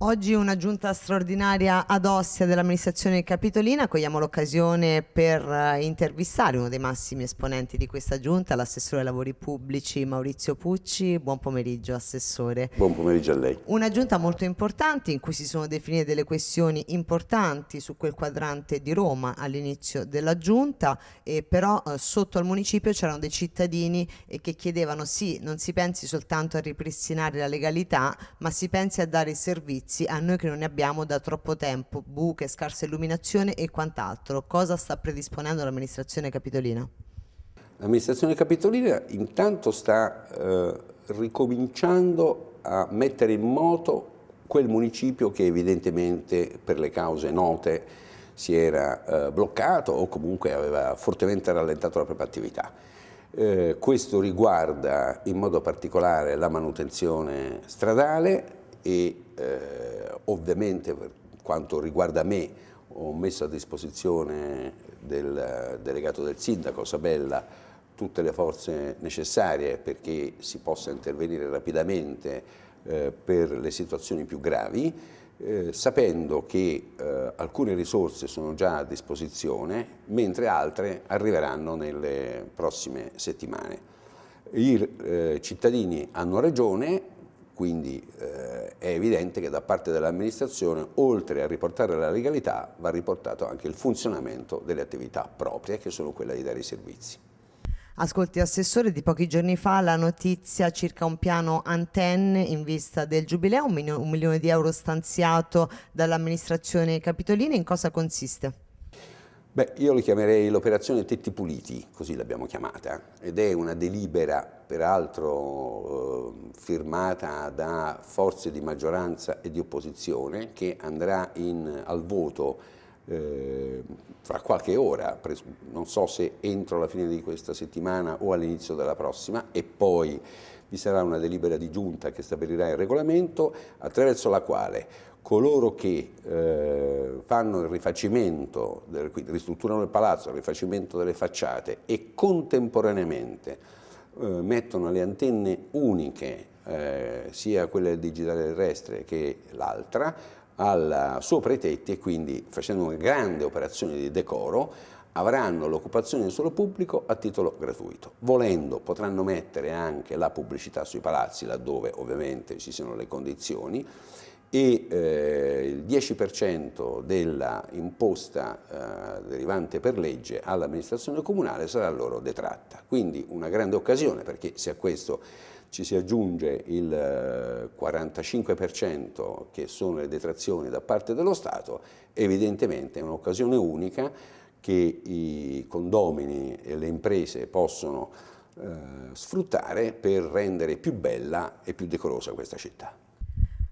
Oggi una giunta straordinaria ad Ostia dell'amministrazione capitolina, cogliamo l'occasione per eh, intervistare uno dei massimi esponenti di questa giunta, l'assessore ai lavori pubblici Maurizio Pucci. Buon pomeriggio assessore. Buon pomeriggio a lei. Una giunta molto importante in cui si sono definite delle questioni importanti su quel quadrante di Roma all'inizio della giunta, e però eh, sotto al municipio c'erano dei cittadini eh, che chiedevano sì, non si pensi soltanto a ripristinare la legalità, ma si pensi a dare servizi servizi a noi che non ne abbiamo da troppo tempo, buche, scarsa illuminazione e quant'altro. Cosa sta predisponendo l'amministrazione capitolina? L'amministrazione capitolina intanto sta eh, ricominciando a mettere in moto quel municipio che evidentemente per le cause note si era eh, bloccato o comunque aveva fortemente rallentato la propria attività. Eh, questo riguarda in modo particolare la manutenzione stradale, e eh, ovviamente per quanto riguarda me ho messo a disposizione del delegato del sindaco Sabella tutte le forze necessarie perché si possa intervenire rapidamente eh, per le situazioni più gravi, eh, sapendo che eh, alcune risorse sono già a disposizione, mentre altre arriveranno nelle prossime settimane. I eh, cittadini hanno ragione, quindi eh, è evidente che da parte dell'amministrazione, oltre a riportare la legalità, va riportato anche il funzionamento delle attività proprie, che sono quella di dare i servizi. Ascolti Assessore, di pochi giorni fa la notizia circa un piano antenne in vista del Giubileo, un, milione, un milione di euro stanziato dall'amministrazione capitolina, in cosa consiste? Beh, io lo chiamerei l'operazione Tetti Puliti, così l'abbiamo chiamata, ed è una delibera peraltro eh, firmata da forze di maggioranza e di opposizione, che andrà in, al voto eh, fra qualche ora, non so se entro la fine di questa settimana o all'inizio della prossima, e poi vi sarà una delibera di giunta che stabilirà il regolamento attraverso la quale coloro che eh, fanno il rifacimento, del, ristrutturano il palazzo, il rifacimento delle facciate e contemporaneamente eh, mettono le antenne uniche, eh, sia quelle del digitale terrestre che l'altra, sopra i tetti e quindi facendo una grande operazione di decoro avranno l'occupazione del suolo pubblico a titolo gratuito. Volendo potranno mettere anche la pubblicità sui palazzi laddove ovviamente ci siano le condizioni e eh, il 10% della imposta eh, derivante per legge all'amministrazione comunale sarà loro detratta. Quindi una grande occasione perché se a questo ci si aggiunge il 45% eh, che sono le detrazioni da parte dello Stato, evidentemente è un'occasione unica che i condomini e le imprese possono eh, sfruttare per rendere più bella e più decorosa questa città.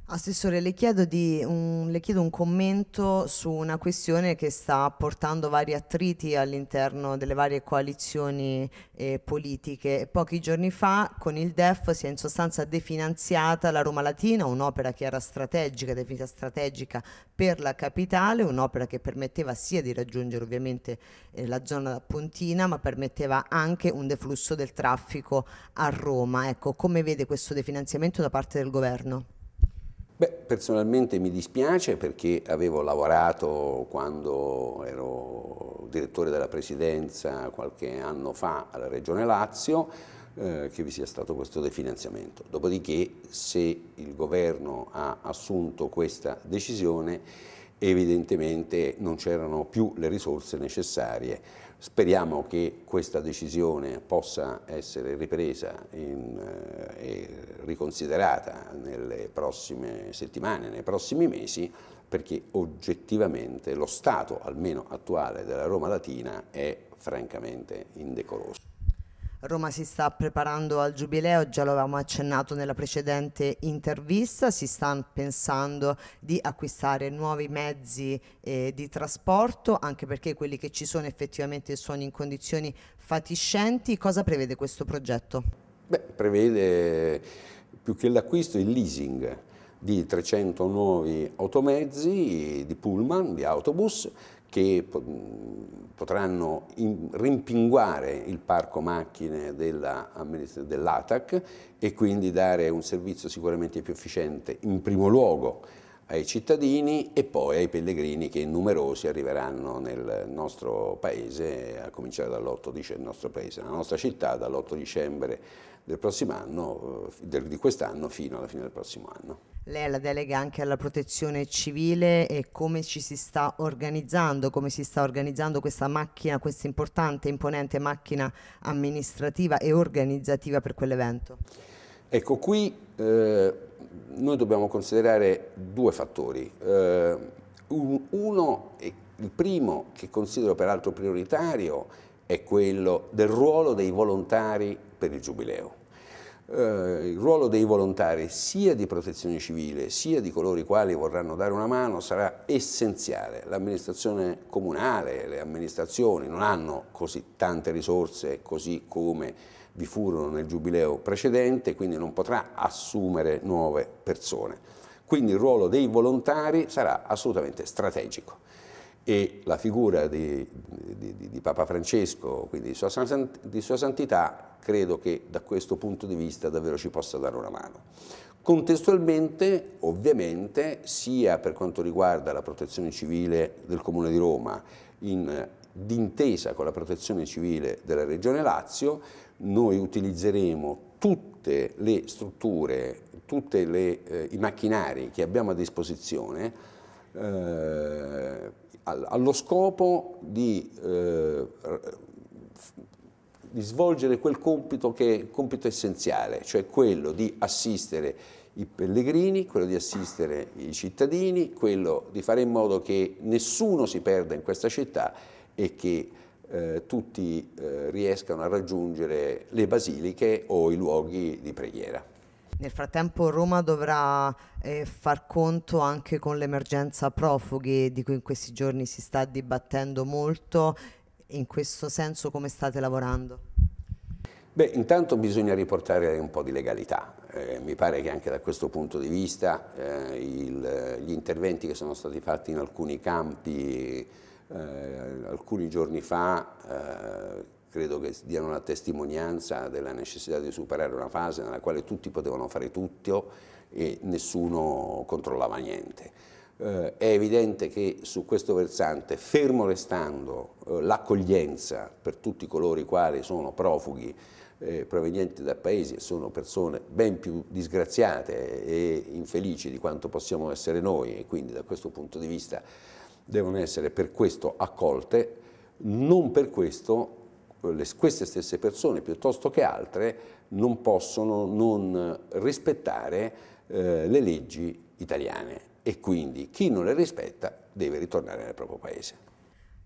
Assessore, le chiedo, di, un, le chiedo, un, commento su una questione che sta portando vari attriti all'interno delle varie coalizioni eh, politiche. Pochi giorni fa con il DEF si è in sostanza definanziata la Roma Latina, un'opera che era strategica, definita strategica per la capitale, un'opera che permetteva sia di raggiungere ovviamente eh, la zona pontina, ma permetteva anche un deflusso del traffico a Roma. Ecco, come vede questo definanziamento da parte del governo? Beh, personalmente mi dispiace perché avevo lavorato quando ero direttore della presidenza qualche anno fa alla Regione Lazio eh, che vi sia stato questo definanziamento. Dopodiché se il governo ha assunto questa decisione evidentemente non c'erano più le risorse necessarie. Speriamo che questa decisione possa essere ripresa in, eh, e riconsiderata nelle prossime settimane, nei prossimi mesi, perché oggettivamente lo stato, almeno attuale, della Roma Latina è francamente indecoroso. Roma si sta preparando al giubileo, già lo avevamo accennato nella precedente intervista, si sta pensando di acquistare nuovi mezzi eh, di trasporto, anche perché quelli che ci sono effettivamente sono in condizioni fatiscenti. Cosa prevede questo progetto? Beh, prevede più che l'acquisto il leasing di 300 nuovi automezzi, di pullman, di autobus, che potranno rimpinguare il parco macchine dell'ATAC dell e quindi dare un servizio sicuramente più efficiente in primo luogo ai cittadini e poi ai pellegrini che numerosi arriveranno nel nostro paese, a cominciare dall'8 dicembre, nostro paese, nella nostra città dall'8 dicembre del prossimo anno, eh, di quest'anno fino alla fine del prossimo anno. Lei la delega anche alla protezione civile e come ci si sta organizzando, come si sta organizzando questa macchina, questa importante, imponente macchina amministrativa e organizzativa per quell'evento? Ecco, qui eh, noi dobbiamo considerare due fattori. Eh, uno, il primo che considero peraltro prioritario, è quello del ruolo dei volontari per il Giubileo. Eh, il ruolo dei volontari sia di protezione civile sia di coloro i quali vorranno dare una mano sarà essenziale. L'amministrazione comunale, le amministrazioni non hanno così tante risorse così come vi furono nel giubileo precedente, quindi non potrà assumere nuove persone. Quindi il ruolo dei volontari sarà assolutamente strategico e la figura di, di, di Papa Francesco, quindi di sua, di sua, Santità, credo che da questo punto di vista davvero ci possa dare una mano. Contestualmente, ovviamente, sia per quanto riguarda la protezione civile del Comune di Roma, d'intesa con la protezione civile della Regione Lazio, noi utilizzeremo tutte le strutture, tutti eh, i macchinari che abbiamo a disposizione eh, allo scopo di, eh, di, svolgere quel compito che è il compito essenziale, cioè quello di assistere i pellegrini, quello di assistere i cittadini, quello di fare in modo che nessuno si perda in questa città e che eh, tutti eh, riescano a raggiungere le basiliche o i luoghi di preghiera. Nel frattempo Roma dovrà eh, far conto anche con l'emergenza profughi di cui in questi giorni si sta dibattendo molto. In questo senso come state lavorando? Beh, intanto bisogna riportare un po' di legalità. Eh, mi pare che anche da questo punto di vista eh, il, gli interventi che sono stati fatti in alcuni campi eh, alcuni giorni fa eh, credo che diano la testimonianza della necessità di superare una fase nella quale tutti potevano fare tutto e nessuno controllava niente. Eh, è evidente che su questo versante, fermo restando eh, l'accoglienza per tutti coloro i quali sono profughi eh, provenienti da paesi e sono persone ben più disgraziate e infelici di quanto possiamo essere noi e quindi da questo punto di vista devono essere per questo accolte, non per questo le, queste stesse persone piuttosto che altre non possono non rispettare eh, le leggi italiane e quindi chi non le rispetta deve ritornare nel proprio paese.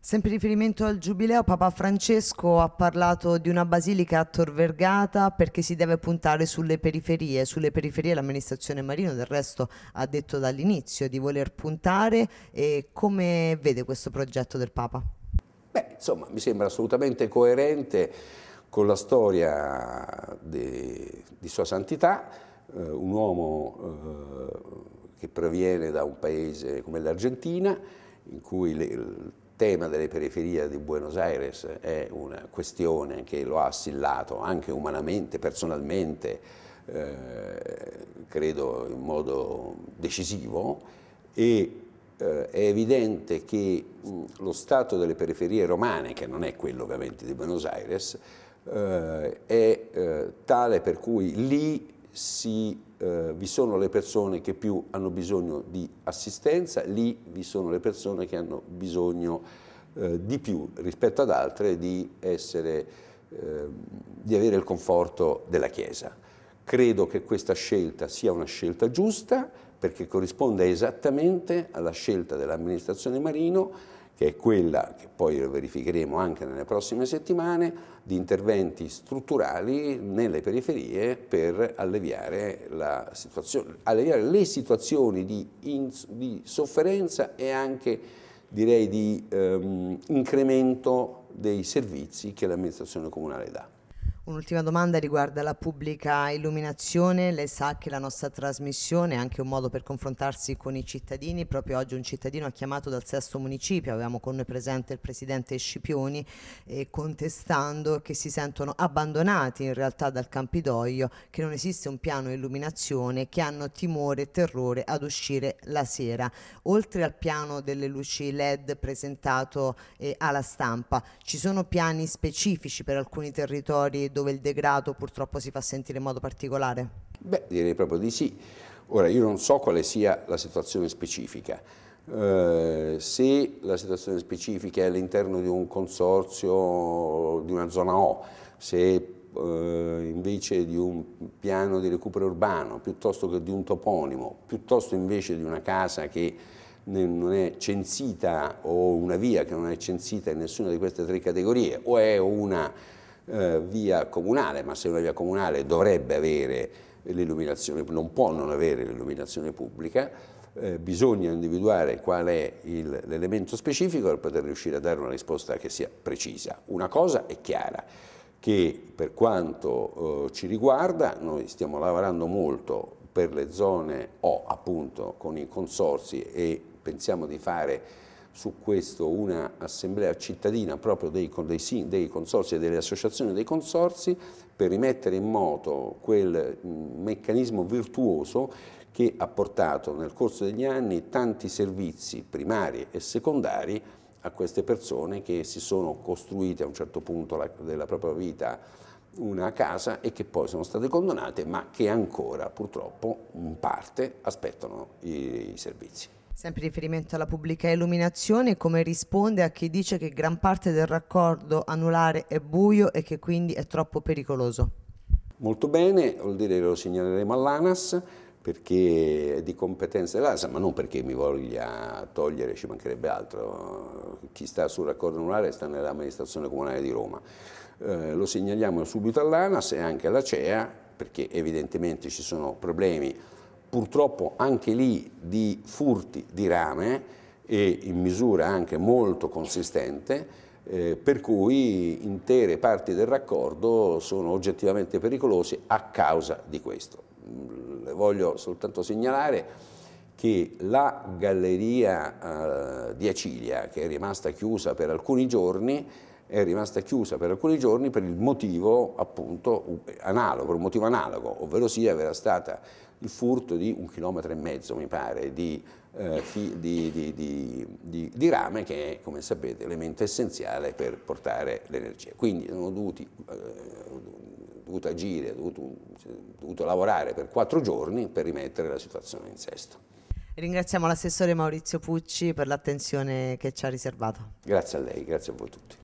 Sempre in riferimento al giubileo, Papa Francesco ha parlato di una basilica a Tor Vergata perché si deve puntare sulle periferie. Sulle periferie l'amministrazione Marino del resto ha detto dall'inizio di voler puntare. E come vede questo progetto del Papa? insomma mi sembra assolutamente coerente con la storia di, di Sua Santità, eh, un uomo eh, che proviene da un paese come l'Argentina, in cui le, il tema delle periferie di Buenos Aires è una questione che lo ha assillato anche umanamente, personalmente, eh, credo in modo decisivo, e eh, è evidente che mh, lo stato delle periferie romane, che non è quello ovviamente di Buenos Aires, eh, è eh, tale per cui lì si, eh, vi sono le persone che più hanno bisogno di assistenza, lì vi sono le persone che hanno bisogno eh, di più rispetto ad altre di, essere, ehm, di avere il conforto della Chiesa. Credo che questa scelta sia una scelta giusta, perché corrisponde esattamente alla scelta dell'amministrazione Marino che è quella che poi verificheremo anche nelle prossime settimane, di interventi strutturali nelle periferie per alleviare, alleviare le situazioni di, di, sofferenza e anche direi di ehm, incremento dei servizi che l'amministrazione comunale dà. Un'ultima domanda riguarda la pubblica illuminazione. Lei sa che la nostra trasmissione è anche un modo per confrontarsi con i cittadini. Proprio oggi un cittadino ha chiamato dal sesto municipio, avevamo con noi presente il presidente Scipioni, eh, contestando che si sentono abbandonati in realtà dal Campidoglio, che non esiste un piano illuminazione, che hanno timore e terrore ad uscire la sera. Oltre al piano delle luci LED presentato eh, alla stampa, ci sono piani specifici per alcuni territori dove dove il degrado purtroppo si fa sentire in modo particolare? Beh, direi proprio di sì. Ora, io non so quale sia la situazione specifica. Eh, se la situazione specifica è all'interno di un consorzio, di una zona O, se eh, invece di un piano di recupero urbano, piuttosto che di un toponimo, piuttosto invece di una casa che non è censita o una via che non è censita in nessuna di queste tre categorie o è una eh, via comunale, ma se una via comunale dovrebbe avere l'illuminazione, non può non avere l'illuminazione pubblica, eh, bisogna individuare qual è l'elemento specifico per poter riuscire a dare una risposta che sia precisa. Una cosa è chiara, che per quanto eh, ci riguarda noi stiamo lavorando molto per le zone O appunto con i consorsi e pensiamo di fare su questo un'assemblea cittadina proprio dei, dei, dei consorsi e delle associazioni dei consorsi per rimettere in moto quel meccanismo virtuoso che ha portato nel corso degli anni tanti servizi primari e secondari a queste persone che si sono costruite a un certo punto la, della propria vita una casa e che poi sono state condonate ma che ancora purtroppo in parte aspettano i, i servizi. Sempre riferimento alla pubblica illuminazione, come risponde a chi dice che gran parte del raccordo anulare è buio e che quindi è troppo pericoloso? Molto bene, vuol dire che lo segnaleremo all'ANAS perché è di competenza dell'ASA, ma non perché mi voglia togliere, ci mancherebbe altro. Chi sta sul raccordo anulare sta nell'amministrazione comunale di Roma. Eh, lo segnaliamo subito all'ANAS e anche alla CEA perché evidentemente ci sono problemi purtroppo anche lì di furti di rame e in misura anche molto consistente, eh, per cui intere parti del raccordo sono oggettivamente pericolose a causa di questo. Mm, le voglio soltanto segnalare che la galleria eh, di Acilia, che è rimasta chiusa per alcuni giorni, è rimasta chiusa per alcuni giorni per il motivo appunto eh, analogo, un motivo analogo, ovvero sia era stata il furto di un chilometro e mezzo, mi pare, di, eh, di, di, di rame che è, come sapete, elemento essenziale per portare l'energia. Quindi sono dovuti, eh, dovuto agire, dovuto, dovuto lavorare per quattro giorni per rimettere la situazione in sesto. Ringraziamo l'assessore Maurizio Pucci per l'attenzione che ci ha riservato. Grazie a lei, grazie a voi tutti.